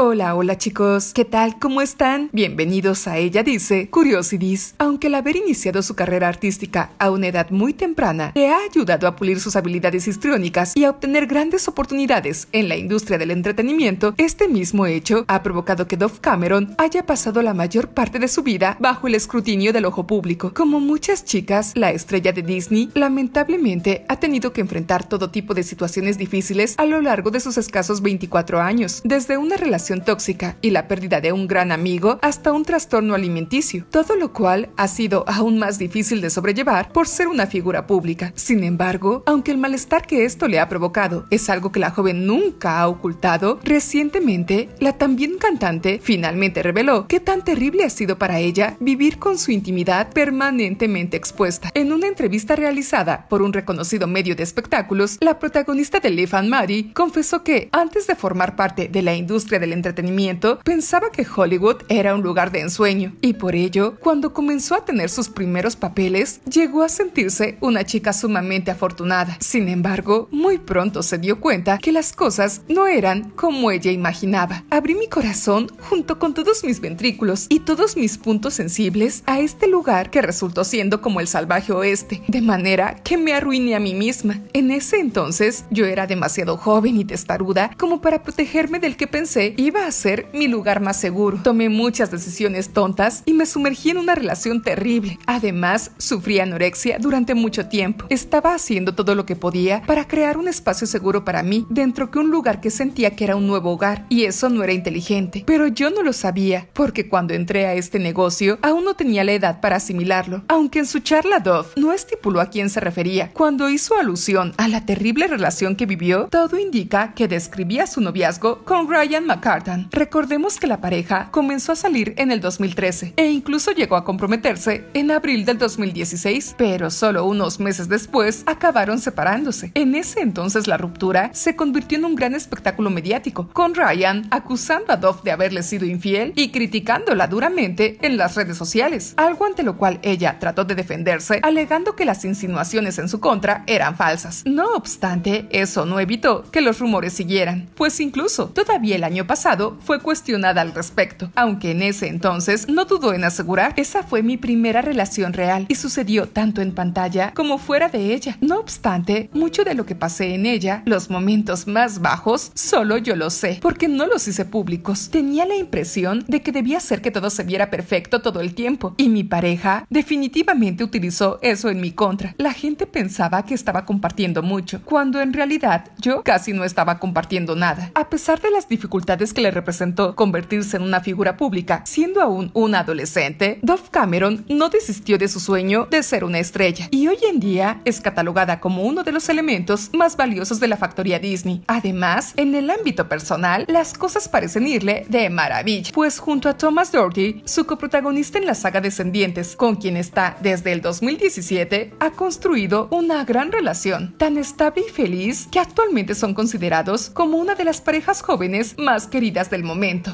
Hola, hola chicos, ¿qué tal? ¿Cómo están? Bienvenidos a Ella Dice Curiosities. Aunque al haber iniciado su carrera artística a una edad muy temprana le ha ayudado a pulir sus habilidades histriónicas y a obtener grandes oportunidades en la industria del entretenimiento, este mismo hecho ha provocado que Dove Cameron haya pasado la mayor parte de su vida bajo el escrutinio del ojo público. Como muchas chicas, la estrella de Disney lamentablemente ha tenido que enfrentar todo tipo de situaciones difíciles a lo largo de sus escasos 24 años, desde una relación tóxica y la pérdida de un gran amigo hasta un trastorno alimenticio, todo lo cual ha sido aún más difícil de sobrellevar por ser una figura pública. Sin embargo, aunque el malestar que esto le ha provocado es algo que la joven nunca ha ocultado, recientemente la también cantante finalmente reveló qué tan terrible ha sido para ella vivir con su intimidad permanentemente expuesta. En una entrevista realizada por un reconocido medio de espectáculos, la protagonista de Leaf and confesó que antes de formar parte de la industria del entretenimiento, pensaba que Hollywood era un lugar de ensueño, y por ello, cuando comenzó a tener sus primeros papeles, llegó a sentirse una chica sumamente afortunada. Sin embargo, muy pronto se dio cuenta que las cosas no eran como ella imaginaba. Abrí mi corazón junto con todos mis ventrículos y todos mis puntos sensibles a este lugar que resultó siendo como el salvaje oeste, de manera que me arruiné a mí misma. En ese entonces, yo era demasiado joven y testaruda como para protegerme del que pensé y iba a ser mi lugar más seguro. Tomé muchas decisiones tontas y me sumergí en una relación terrible. Además, sufrí anorexia durante mucho tiempo. Estaba haciendo todo lo que podía para crear un espacio seguro para mí dentro de un lugar que sentía que era un nuevo hogar y eso no era inteligente. Pero yo no lo sabía porque cuando entré a este negocio aún no tenía la edad para asimilarlo. Aunque en su charla Dove no estipuló a quién se refería, cuando hizo alusión a la terrible relación que vivió, todo indica que describía su noviazgo con Ryan McCarthy Recordemos que la pareja comenzó a salir en el 2013 e incluso llegó a comprometerse en abril del 2016, pero solo unos meses después acabaron separándose. En ese entonces la ruptura se convirtió en un gran espectáculo mediático, con Ryan acusando a Dove de haberle sido infiel y criticándola duramente en las redes sociales, algo ante lo cual ella trató de defenderse alegando que las insinuaciones en su contra eran falsas. No obstante, eso no evitó que los rumores siguieran, pues incluso todavía el año pasado fue cuestionada al respecto, aunque en ese entonces no dudó en asegurar, esa fue mi primera relación real y sucedió tanto en pantalla como fuera de ella. No obstante, mucho de lo que pasé en ella, los momentos más bajos, solo yo lo sé, porque no los hice públicos. Tenía la impresión de que debía ser que todo se viera perfecto todo el tiempo, y mi pareja definitivamente utilizó eso en mi contra. La gente pensaba que estaba compartiendo mucho, cuando en realidad yo casi no estaba compartiendo nada. A pesar de las dificultades que le representó convertirse en una figura pública. Siendo aún un adolescente, Dove Cameron no desistió de su sueño de ser una estrella y hoy en día es catalogada como uno de los elementos más valiosos de la factoría Disney. Además, en el ámbito personal, las cosas parecen irle de maravilla, pues junto a Thomas Doherty, su coprotagonista en la saga Descendientes, con quien está desde el 2017, ha construido una gran relación, tan estable y feliz que actualmente son considerados como una de las parejas jóvenes más que queridas del momento.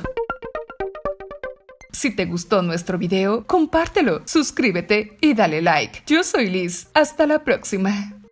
Si te gustó nuestro video, compártelo, suscríbete y dale like. Yo soy Liz. Hasta la próxima.